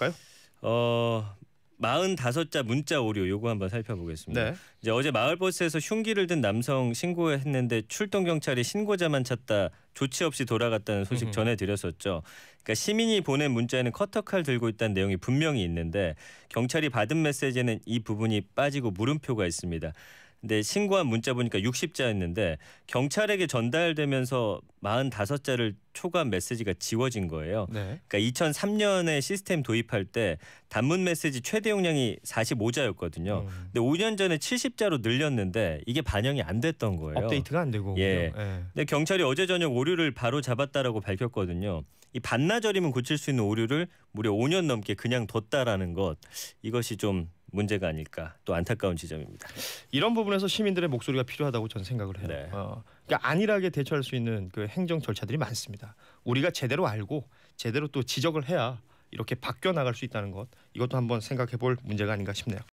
볼까요? 어 45자 문자 오류 요거 한번 살펴보겠습니다. 네. 이제 어제 마을버스에서 흉기를 든 남성 신고했는데 출동 경찰이 신고자만 찾다 조치 없이 돌아갔다는 소식 전해드렸었죠. 그러니까 시민이 보낸 문자에는 커터칼 들고 있다는 내용이 분명히 있는데 경찰이 받은 메시지는 이 부분이 빠지고 물음표가 있습니다. 근데 네, 신고한 문자 보니까 60자였는데 경찰에게 전달되면서 45자를 초과한 메시지가 지워진 거예요. 네. 그러니까 2003년에 시스템 도입할 때 단문 메시지 최대 용량이 45자였거든요. 음. 근데 5년 전에 70자로 늘렸는데 이게 반영이 안 됐던 거예요. 업데이트가 안 되고. 예. 예. 근데 경찰이 어제 저녁 오류를 바로 잡았다라고 밝혔거든요. 이 반나절이면 고칠 수 있는 오류를 무려 5년 넘게 그냥 뒀다라는 것 이것이 좀 문제가 아닐까 또 안타까운 지점입니다. 이런 부분에서 시민들의 목소리가 필요하다고 저는 생각을 해요. 네. 어, 그러니까 안일하게 대처할 수 있는 그 행정 절차들이 많습니다. 우리가 제대로 알고 제대로 또 지적을 해야 이렇게 바뀌어 나갈 수 있다는 것 이것도 한번 생각해 볼 문제가 아닌가 싶네요.